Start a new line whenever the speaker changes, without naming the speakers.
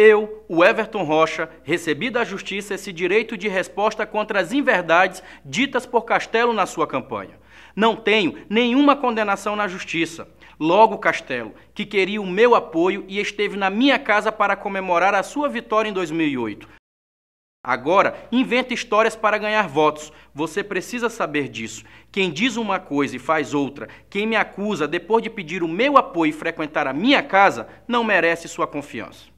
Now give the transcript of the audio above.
Eu, o Everton Rocha, recebi da Justiça esse direito de resposta contra as inverdades ditas por Castelo na sua campanha. Não tenho nenhuma condenação na Justiça. Logo, Castelo, que queria o meu apoio e esteve na minha casa para comemorar a sua vitória em 2008. Agora, inventa histórias para ganhar votos. Você precisa saber disso. Quem diz uma coisa e faz outra, quem me acusa depois de pedir o meu apoio e frequentar a minha casa, não merece sua confiança.